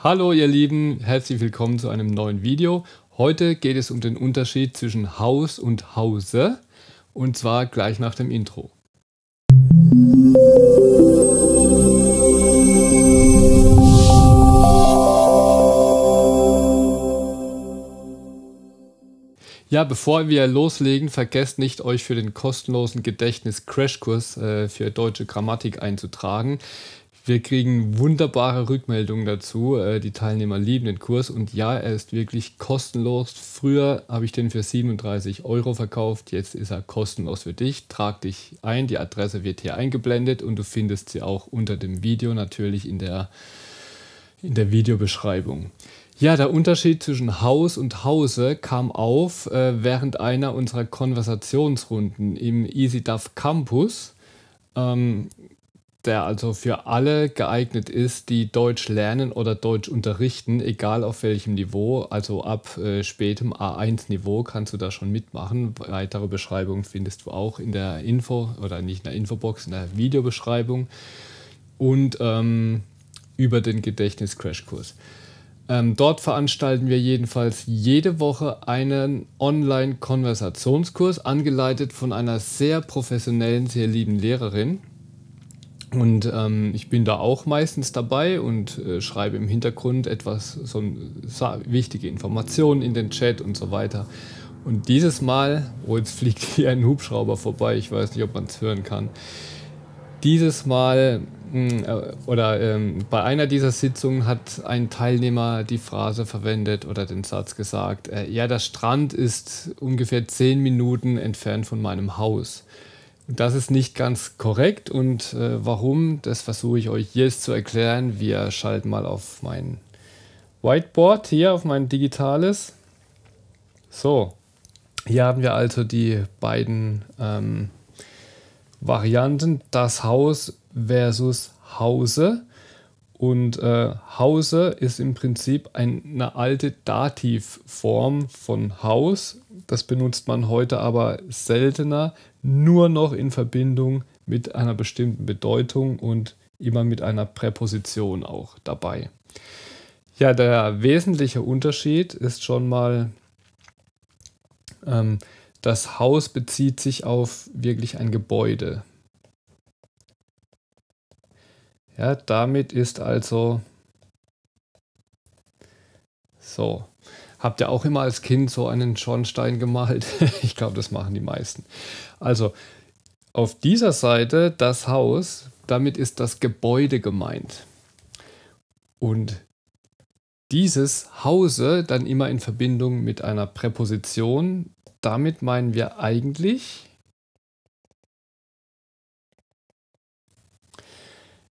Hallo ihr Lieben, herzlich willkommen zu einem neuen Video. Heute geht es um den Unterschied zwischen Haus und Hause und zwar gleich nach dem Intro. Ja, bevor wir loslegen, vergesst nicht, euch für den kostenlosen Gedächtnis-Crashkurs äh, für deutsche Grammatik einzutragen. Wir kriegen wunderbare Rückmeldungen dazu. Äh, die Teilnehmer lieben den Kurs und ja, er ist wirklich kostenlos. Früher habe ich den für 37 Euro verkauft, jetzt ist er kostenlos für dich. Trag dich ein, die Adresse wird hier eingeblendet und du findest sie auch unter dem Video natürlich in der, in der Videobeschreibung. Ja, der Unterschied zwischen Haus und Hause kam auf äh, während einer unserer Konversationsrunden im EasyDAF Campus. Ähm, der also für alle geeignet ist, die Deutsch lernen oder Deutsch unterrichten, egal auf welchem Niveau. Also ab äh, spätem A1-Niveau kannst du da schon mitmachen. Weitere Beschreibungen findest du auch in der Info oder nicht in der Infobox, in der Videobeschreibung und ähm, über den Gedächtnis-Crashkurs. Ähm, dort veranstalten wir jedenfalls jede Woche einen Online-Konversationskurs, angeleitet von einer sehr professionellen, sehr lieben Lehrerin. Und ähm, ich bin da auch meistens dabei und äh, schreibe im Hintergrund etwas, so wichtige Informationen in den Chat und so weiter. Und dieses Mal, oh, jetzt fliegt hier ein Hubschrauber vorbei, ich weiß nicht, ob man es hören kann. Dieses Mal mh, hm, äh, oder ähm, bei einer dieser Sitzungen hat ein Teilnehmer die Phrase verwendet oder den Satz gesagt, äh, ja, der Strand ist ungefähr zehn Minuten entfernt von meinem Haus. Das ist nicht ganz korrekt und äh, warum, das versuche ich euch jetzt zu erklären. Wir schalten mal auf mein Whiteboard hier, auf mein digitales. So, hier haben wir also die beiden ähm, Varianten, das Haus versus Hause. Und äh, Hause ist im Prinzip ein, eine alte Dativform von Haus. Das benutzt man heute aber seltener nur noch in Verbindung mit einer bestimmten Bedeutung und immer mit einer Präposition auch dabei. Ja, der wesentliche Unterschied ist schon mal, ähm, das Haus bezieht sich auf wirklich ein Gebäude. Ja, damit ist also so. Habt ihr auch immer als Kind so einen Schornstein gemalt? ich glaube, das machen die meisten. Also auf dieser Seite das Haus, damit ist das Gebäude gemeint. Und dieses Hause dann immer in Verbindung mit einer Präposition, damit meinen wir eigentlich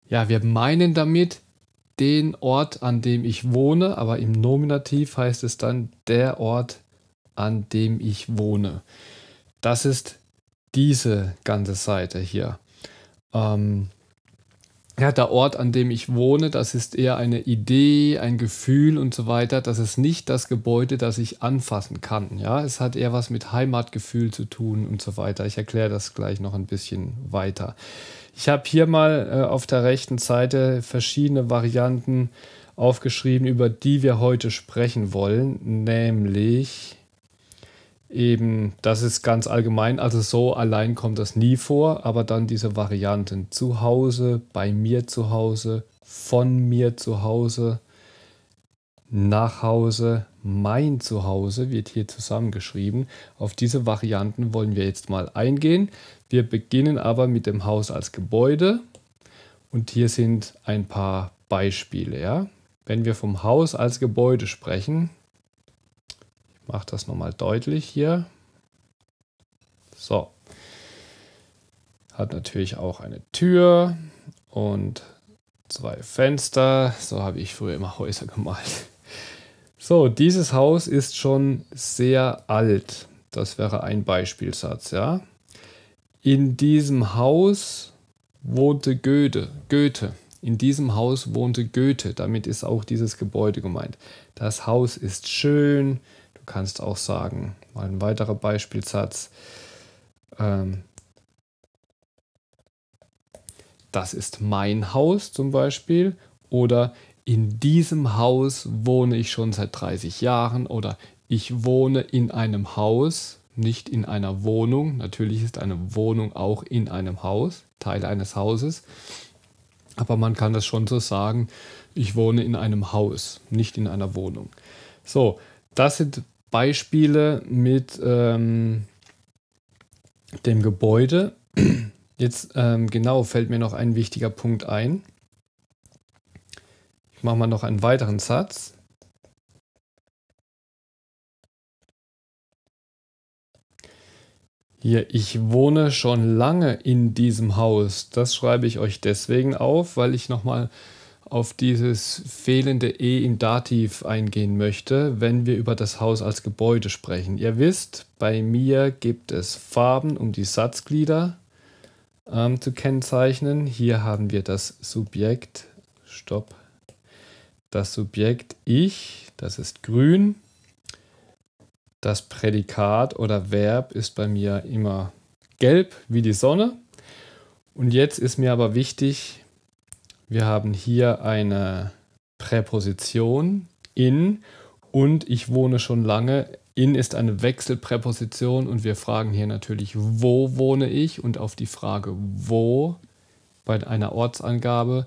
Ja, wir meinen damit den Ort, an dem ich wohne, aber im Nominativ heißt es dann der Ort, an dem ich wohne. Das ist diese ganze Seite hier. Ähm, ja, der Ort, an dem ich wohne, das ist eher eine Idee, ein Gefühl und so weiter. Das ist nicht das Gebäude, das ich anfassen kann. Ja, es hat eher was mit Heimatgefühl zu tun und so weiter. Ich erkläre das gleich noch ein bisschen weiter. Ich habe hier mal äh, auf der rechten Seite verschiedene Varianten aufgeschrieben, über die wir heute sprechen wollen, nämlich eben, das ist ganz allgemein, also so allein kommt das nie vor, aber dann diese Varianten zu Hause, bei mir zu Hause, von mir zu Hause, nach Hause, mein Zuhause wird hier zusammengeschrieben. Auf diese Varianten wollen wir jetzt mal eingehen. Wir beginnen aber mit dem Haus als Gebäude und hier sind ein paar Beispiele. Ja? Wenn wir vom Haus als Gebäude sprechen, ich mache das nochmal deutlich hier. So, hat natürlich auch eine Tür und zwei Fenster. So habe ich früher immer Häuser gemalt. So, dieses Haus ist schon sehr alt. Das wäre ein Beispielsatz, ja. In diesem Haus wohnte Goethe. Goethe. In diesem Haus wohnte Goethe. Damit ist auch dieses Gebäude gemeint. Das Haus ist schön. Du kannst auch sagen, mal ein weiterer Beispielsatz. Ähm, das ist mein Haus zum Beispiel. Oder in diesem Haus wohne ich schon seit 30 Jahren oder ich wohne in einem Haus, nicht in einer Wohnung. Natürlich ist eine Wohnung auch in einem Haus, Teil eines Hauses. Aber man kann das schon so sagen, ich wohne in einem Haus, nicht in einer Wohnung. So, das sind Beispiele mit ähm, dem Gebäude. Jetzt ähm, genau fällt mir noch ein wichtiger Punkt ein machen wir noch einen weiteren Satz. Hier, ich wohne schon lange in diesem Haus. Das schreibe ich euch deswegen auf, weil ich nochmal auf dieses fehlende E im Dativ eingehen möchte, wenn wir über das Haus als Gebäude sprechen. Ihr wisst, bei mir gibt es Farben, um die Satzglieder ähm, zu kennzeichnen. Hier haben wir das Subjekt. Stopp das Subjekt ich, das ist grün. Das Prädikat oder Verb ist bei mir immer gelb wie die Sonne. Und jetzt ist mir aber wichtig, wir haben hier eine Präposition in und ich wohne schon lange. In ist eine Wechselpräposition und wir fragen hier natürlich, wo wohne ich? Und auf die Frage wo bei einer Ortsangabe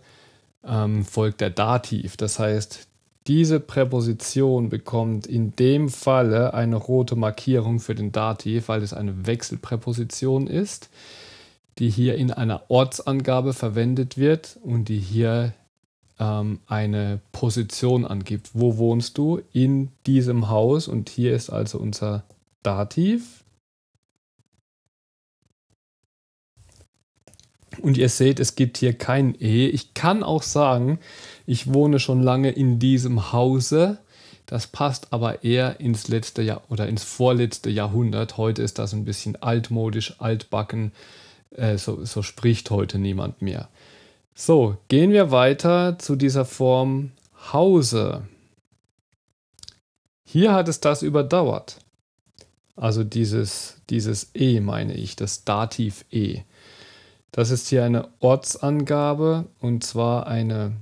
ähm, folgt der Dativ. Das heißt, diese Präposition bekommt in dem Falle eine rote Markierung für den Dativ, weil es eine Wechselpräposition ist, die hier in einer Ortsangabe verwendet wird und die hier ähm, eine Position angibt. Wo wohnst du? In diesem Haus. Und hier ist also unser Dativ. Und ihr seht, es gibt hier kein E. Ich kann auch sagen, ich wohne schon lange in diesem Hause. Das passt aber eher ins letzte Jahr oder ins vorletzte Jahrhundert. Heute ist das ein bisschen altmodisch, altbacken. Äh, so, so spricht heute niemand mehr. So, gehen wir weiter zu dieser Form Hause. Hier hat es das überdauert. Also dieses, dieses E meine ich, das Dativ E. Das ist hier eine Ortsangabe und zwar eine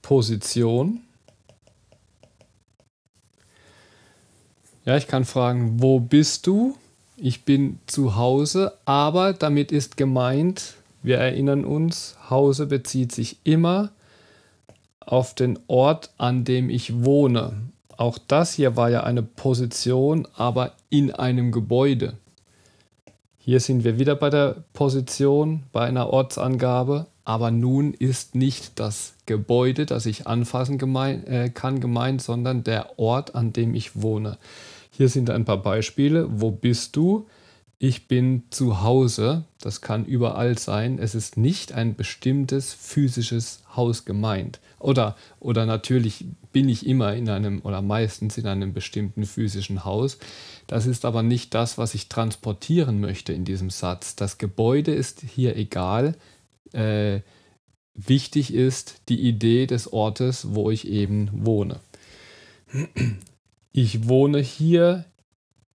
Position. Ja, ich kann fragen, wo bist du? Ich bin zu Hause, aber damit ist gemeint, wir erinnern uns, Hause bezieht sich immer auf den Ort, an dem ich wohne. Auch das hier war ja eine Position, aber in einem Gebäude. Hier sind wir wieder bei der Position, bei einer Ortsangabe, aber nun ist nicht das Gebäude, das ich anfassen gemein, äh, kann, gemeint, sondern der Ort, an dem ich wohne. Hier sind ein paar Beispiele. Wo bist du? Ich bin zu Hause. Das kann überall sein. Es ist nicht ein bestimmtes physisches Haus gemeint. Oder, oder natürlich bin ich immer in einem oder meistens in einem bestimmten physischen Haus. Das ist aber nicht das, was ich transportieren möchte in diesem Satz. Das Gebäude ist hier egal. Äh, wichtig ist die Idee des Ortes, wo ich eben wohne. Ich wohne hier,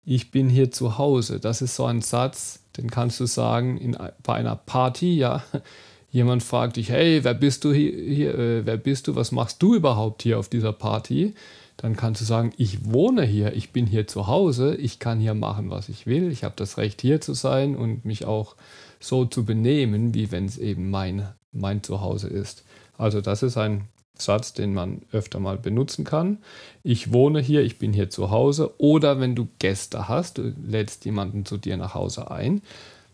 ich bin hier zu Hause. Das ist so ein Satz, den kannst du sagen in, bei einer Party, ja jemand fragt dich, hey, wer bist du hier, hier äh, wer bist du, was machst du überhaupt hier auf dieser Party? Dann kannst du sagen, ich wohne hier, ich bin hier zu Hause, ich kann hier machen, was ich will, ich habe das Recht hier zu sein und mich auch so zu benehmen, wie wenn es eben mein, mein Zuhause ist. Also das ist ein Satz, den man öfter mal benutzen kann. Ich wohne hier, ich bin hier zu Hause. Oder wenn du Gäste hast, du lädst jemanden zu dir nach Hause ein,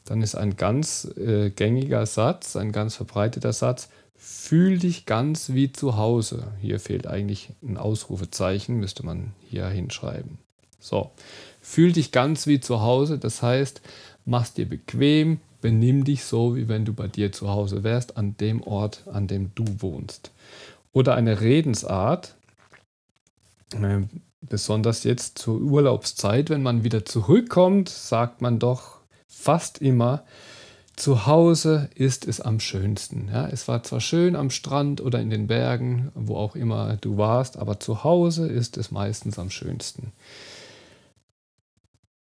dann ist ein ganz äh, gängiger Satz, ein ganz verbreiteter Satz, fühl dich ganz wie zu Hause. Hier fehlt eigentlich ein Ausrufezeichen, müsste man hier hinschreiben. So, fühl dich ganz wie zu Hause, das heißt, mach's dir bequem, benimm dich so, wie wenn du bei dir zu Hause wärst, an dem Ort, an dem du wohnst. Oder eine Redensart, äh, besonders jetzt zur Urlaubszeit, wenn man wieder zurückkommt, sagt man doch, fast immer, zu Hause ist es am schönsten. Ja, es war zwar schön am Strand oder in den Bergen, wo auch immer du warst, aber zu Hause ist es meistens am schönsten.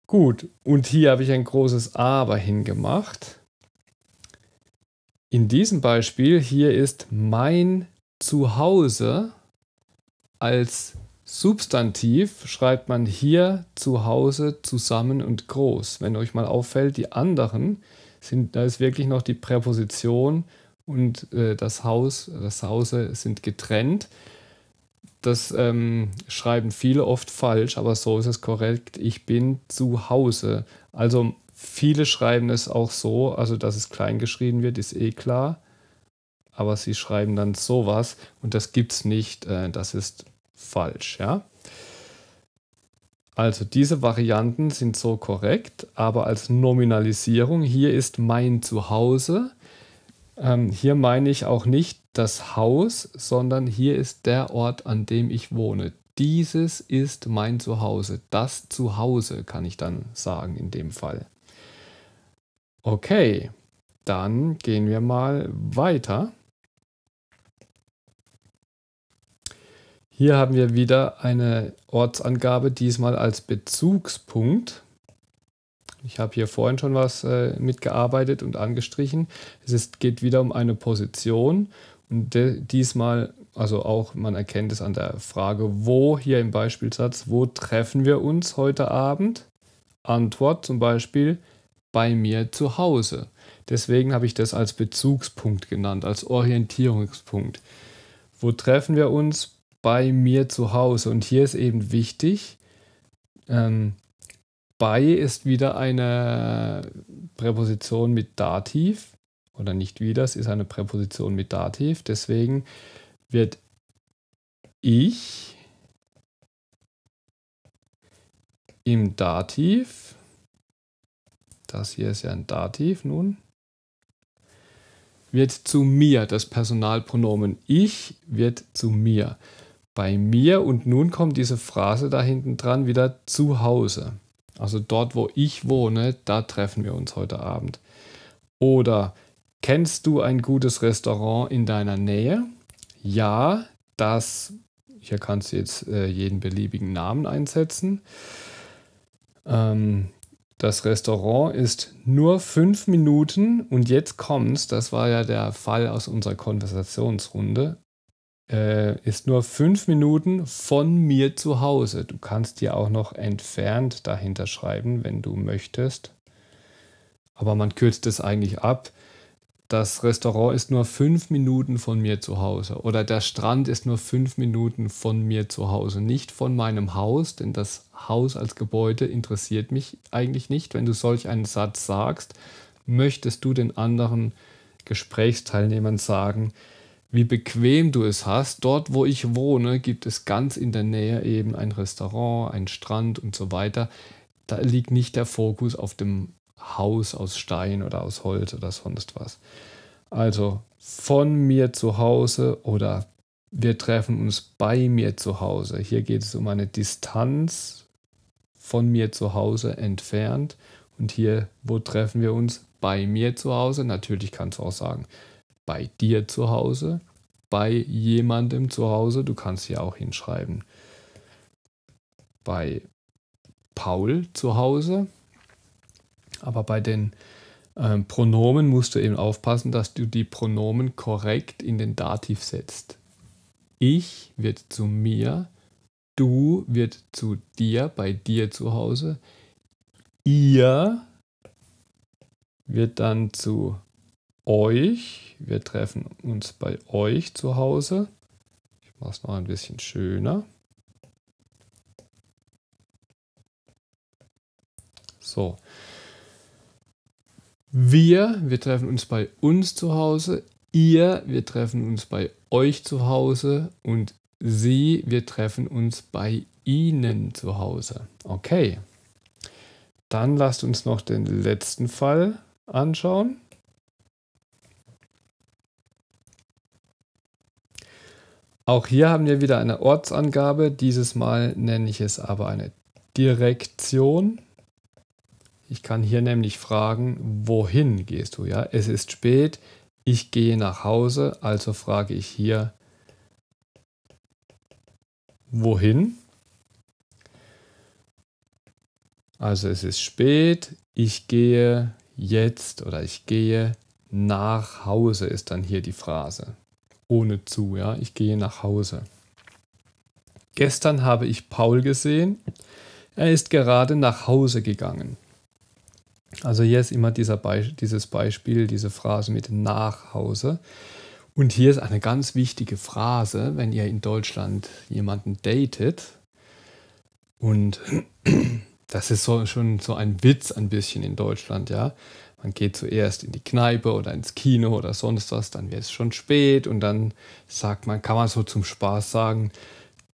Gut, und hier habe ich ein großes Aber hingemacht. In diesem Beispiel hier ist mein Zuhause als Substantiv schreibt man hier zu Hause zusammen und groß. Wenn euch mal auffällt, die anderen sind, da ist wirklich noch die Präposition und äh, das Haus, das Hause sind getrennt. Das ähm, schreiben viele oft falsch, aber so ist es korrekt. Ich bin zu Hause. Also viele schreiben es auch so, also dass es klein geschrieben wird, ist eh klar. Aber sie schreiben dann sowas und das gibt's nicht. Äh, das ist falsch. Ja? Also diese Varianten sind so korrekt, aber als Nominalisierung, hier ist mein Zuhause. Ähm, hier meine ich auch nicht das Haus, sondern hier ist der Ort, an dem ich wohne. Dieses ist mein Zuhause. Das Zuhause kann ich dann sagen in dem Fall. Okay, dann gehen wir mal weiter. Hier haben wir wieder eine Ortsangabe, diesmal als Bezugspunkt. Ich habe hier vorhin schon was äh, mitgearbeitet und angestrichen. Es ist, geht wieder um eine Position und diesmal, also auch, man erkennt es an der Frage, wo hier im Beispielsatz, wo treffen wir uns heute Abend? Antwort zum Beispiel bei mir zu Hause. Deswegen habe ich das als Bezugspunkt genannt, als Orientierungspunkt. Wo treffen wir uns? bei mir zu Hause. Und hier ist eben wichtig, ähm, bei ist wieder eine Präposition mit Dativ oder nicht wieder, es ist eine Präposition mit Dativ. Deswegen wird ich im Dativ, das hier ist ja ein Dativ nun, wird zu mir, das Personalpronomen ich wird zu mir bei mir und nun kommt diese Phrase da hinten dran wieder zu Hause. Also dort, wo ich wohne, da treffen wir uns heute Abend. Oder kennst du ein gutes Restaurant in deiner Nähe? Ja, das, hier kannst du jetzt äh, jeden beliebigen Namen einsetzen. Ähm, das Restaurant ist nur fünf Minuten und jetzt kommt's, das war ja der Fall aus unserer Konversationsrunde, äh, ist nur fünf Minuten von mir zu Hause. Du kannst dir auch noch entfernt dahinter schreiben, wenn du möchtest. Aber man kürzt es eigentlich ab. Das Restaurant ist nur fünf Minuten von mir zu Hause. Oder der Strand ist nur fünf Minuten von mir zu Hause. Nicht von meinem Haus, denn das Haus als Gebäude interessiert mich eigentlich nicht. Wenn du solch einen Satz sagst, möchtest du den anderen Gesprächsteilnehmern sagen, wie bequem du es hast. Dort, wo ich wohne, gibt es ganz in der Nähe eben ein Restaurant, einen Strand und so weiter. Da liegt nicht der Fokus auf dem Haus aus Stein oder aus Holz oder sonst was. Also von mir zu Hause oder wir treffen uns bei mir zu Hause. Hier geht es um eine Distanz von mir zu Hause entfernt. Und hier, wo treffen wir uns? Bei mir zu Hause. Natürlich kannst du auch sagen, bei dir zu Hause, bei jemandem zu Hause. Du kannst hier auch hinschreiben bei Paul zu Hause. Aber bei den ähm, Pronomen musst du eben aufpassen, dass du die Pronomen korrekt in den Dativ setzt. Ich wird zu mir, du wird zu dir, bei dir zu Hause. Ihr wird dann zu euch. Wir treffen uns bei euch zu Hause. Ich mache es noch ein bisschen schöner. So. Wir, wir treffen uns bei uns zu Hause. Ihr, wir treffen uns bei euch zu Hause. Und Sie, wir treffen uns bei Ihnen zu Hause. Okay. Dann lasst uns noch den letzten Fall anschauen. Auch hier haben wir wieder eine Ortsangabe. Dieses Mal nenne ich es aber eine Direktion. Ich kann hier nämlich fragen, wohin gehst du? Ja, es ist spät, ich gehe nach Hause, also frage ich hier, wohin? Also es ist spät, ich gehe jetzt oder ich gehe nach Hause ist dann hier die Phrase ohne zu, ja, ich gehe nach Hause. Gestern habe ich Paul gesehen, er ist gerade nach Hause gegangen. Also hier ist immer Be dieses Beispiel, diese Phrase mit nach Hause. Und hier ist eine ganz wichtige Phrase, wenn ihr in Deutschland jemanden datet. Und das ist so, schon so ein Witz ein bisschen in Deutschland, ja man geht zuerst in die Kneipe oder ins Kino oder sonst was, dann wird es schon spät und dann sagt man, kann man so zum Spaß sagen,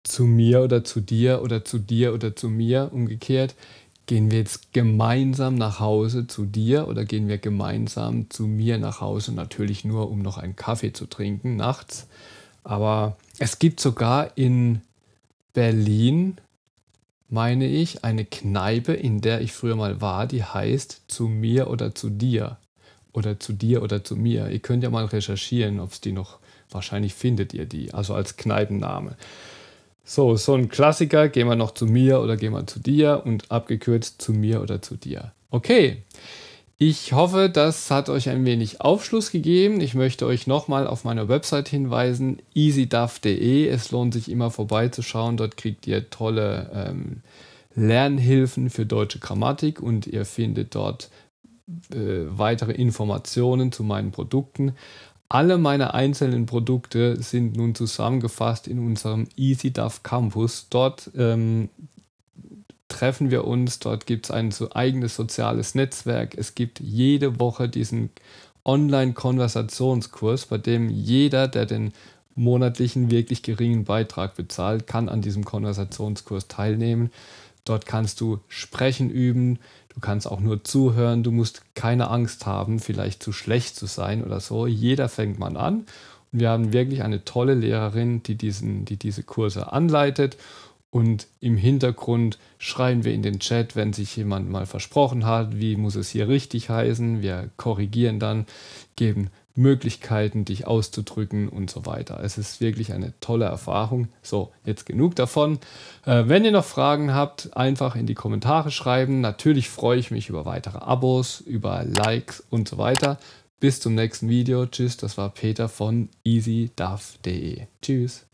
zu mir oder zu dir oder zu dir oder zu mir umgekehrt, gehen wir jetzt gemeinsam nach Hause zu dir oder gehen wir gemeinsam zu mir nach Hause, natürlich nur um noch einen Kaffee zu trinken nachts. Aber es gibt sogar in Berlin meine ich eine Kneipe, in der ich früher mal war, die heißt zu mir oder zu dir. Oder zu dir oder zu mir. Ihr könnt ja mal recherchieren, ob es die noch, wahrscheinlich findet ihr die, also als Kneipenname. So, so ein Klassiker, gehen wir noch zu mir oder gehen wir zu dir und abgekürzt zu mir oder zu dir. Okay, ich hoffe, das hat euch ein wenig Aufschluss gegeben. Ich möchte euch nochmal auf meine Website hinweisen, easyduff.de. Es lohnt sich immer vorbeizuschauen. Dort kriegt ihr tolle ähm, Lernhilfen für deutsche Grammatik und ihr findet dort äh, weitere Informationen zu meinen Produkten. Alle meine einzelnen Produkte sind nun zusammengefasst in unserem EasyDuff Campus. Dort ähm, treffen wir uns, dort gibt es ein so eigenes soziales Netzwerk. Es gibt jede Woche diesen Online-Konversationskurs, bei dem jeder, der den monatlichen wirklich geringen Beitrag bezahlt, kann an diesem Konversationskurs teilnehmen. Dort kannst du sprechen üben, du kannst auch nur zuhören, du musst keine Angst haben, vielleicht zu schlecht zu sein oder so. Jeder fängt man an. Und wir haben wirklich eine tolle Lehrerin, die, diesen, die diese Kurse anleitet und im Hintergrund schreien wir in den Chat, wenn sich jemand mal versprochen hat, wie muss es hier richtig heißen. Wir korrigieren dann, geben Möglichkeiten, dich auszudrücken und so weiter. Es ist wirklich eine tolle Erfahrung. So, jetzt genug davon. Äh, wenn ihr noch Fragen habt, einfach in die Kommentare schreiben. Natürlich freue ich mich über weitere Abos, über Likes und so weiter. Bis zum nächsten Video. Tschüss, das war Peter von easydav.de. Tschüss.